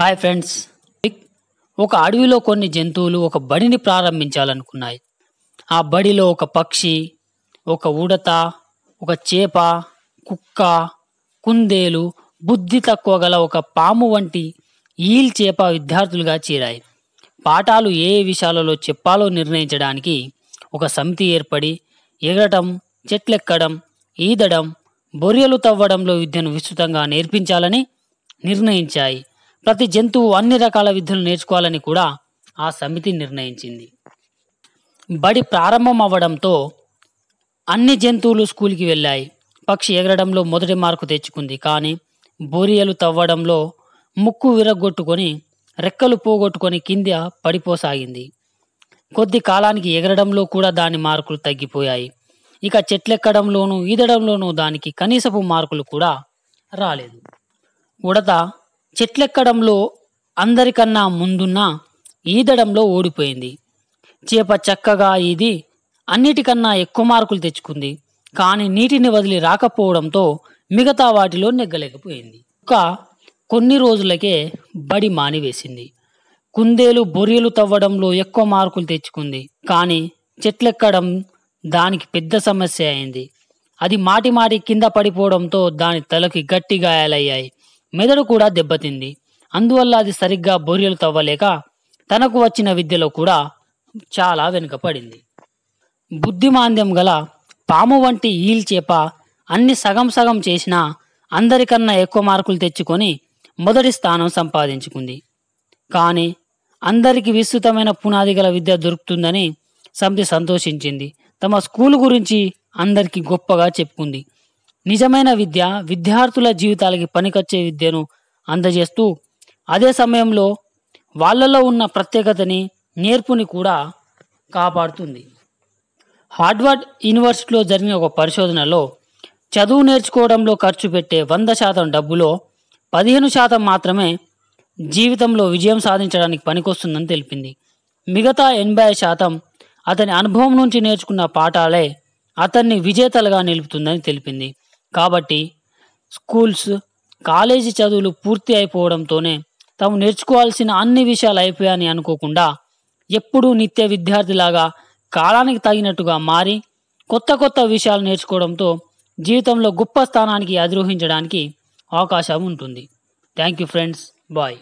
hi friends ఒక అడవిలో కొన్ని జంతువులు ఒక బడిని ప్రారంభించాలనుకున్నాయి ఆ బడిలో ఒక పక్షి ఒక ఉడత ఒక చేప కుక్క కుందేలు బుద్ధి తక్కువ గల ఒక పాము వంటి ఈల్ చేప విద్యార్థులుగా చేరాయి పాఠాలు ఏ విషయాలలో చెప్పాలో నిర్ణయించడానికి ఒక సమితి ఏర్పడి ఎగరటం చెట్లెక్కడం ఈదడం బొరియలు తవ్వడంలో విద్యను విస్తృతంగా నేర్పించాలని నిర్ణయించాయి ప్రతి జంతువు అన్ని రకాల విద్యలు నేర్చుకోవాలని కూడా ఆ సమితి నిర్ణయించింది బడి ప్రారంభం అవ్వడంతో అన్ని జంతువులు స్కూల్కి వెళ్ళాయి పక్షి ఎగరడంలో మొదటి మార్కు తెచ్చుకుంది కానీ బోరియలు తవ్వడంలో ముక్కు విరగొట్టుకొని రెక్కలు పోగొట్టుకొని కింద పడిపోసాగింది కొద్ది కాలానికి ఎగరడంలో కూడా దాని మార్కులు తగ్గిపోయాయి ఇక చెట్లెక్కడంలోనూ ఈదడంలోనూ దానికి కనీసపు మార్కులు కూడా రాలేదు ఉడత చెట్లెక్కడంలో అందరికన్నా ముందున్న ఈదడంలో ఓడిపోయింది చేప చక్కగా ఈది అన్నిటికన్నా ఎక్కువ మార్కులు తెచ్చుకుంది కానీ నీటిని వదిలి రాకపోవడంతో మిగతా వాటిలో నెగ్గలేకపోయింది ఒక కొన్ని రోజులకే బడి మానివేసింది కుందేలు బొరియలు తవ్వడంలో ఎక్కువ మార్కులు తెచ్చుకుంది కానీ చెట్లెక్కడం దానికి పెద్ద సమస్య అయింది అది మాటి మాటి కింద పడిపోవడంతో దాని తలకి గట్టి గాయాలయ్యాయి మెదడు కూడా దెబ్బతింది అందువల్ల అది సరిగ్గా బోర్యలు తవ్వలేక తనకు వచ్చిన విద్యలో కూడా చాలా వెనుకపడింది బుద్ధిమాంద్యం గల పాము వంటి ఈల్ చేప అన్ని సగం సగం చేసినా అందరికన్నా ఎక్కువ మార్కులు తెచ్చుకొని మొదటి స్థానం సంపాదించుకుంది కానీ అందరికీ విస్తృతమైన పునాది గల విద్య దొరుకుతుందని సమితి సంతోషించింది తమ స్కూల్ గురించి అందరికీ గొప్పగా చెప్పుకుంది నిజమైన విద్య విద్యార్థుల జీవితాలకి పనికొచ్చే విద్యను అందజేస్తూ అదే సమయంలో వాళ్ళలో ఉన్న ప్రత్యేకతని నేర్పుని కూడా కాపాడుతుంది హార్డ్వర్డ్ యూనివర్సిటీలో జరిగిన ఒక పరిశోధనలో చదువు నేర్చుకోవడంలో ఖర్చు పెట్టే వంద శాతం డబ్బులో పదిహేను శాతం మాత్రమే జీవితంలో విజయం సాధించడానికి పనికొస్తుందని తెలిపింది మిగతా ఎనభై శాతం అతని అనుభవం నుంచి నేర్చుకున్న పాఠాలే అతన్ని విజేతలుగా నిలుపుతుందని తెలిపింది కాబట్టి స్కూల్స్ కాలేజీ చదువులు పూర్తి అయిపోవడంతోనే తాము నేర్చుకోవాల్సిన అన్ని విషయాలు అయిపోయాయని అనుకోకుండా ఎప్పుడూ నిత్య విద్యార్థిలాగా కాలానికి తగినట్టుగా మారి కొత్త కొత్త విషయాలు నేర్చుకోవడంతో జీవితంలో గొప్ప స్థానానికి అధిరోహించడానికి అవకాశం ఉంటుంది థ్యాంక్ యూ ఫ్రెండ్స్ బాయ్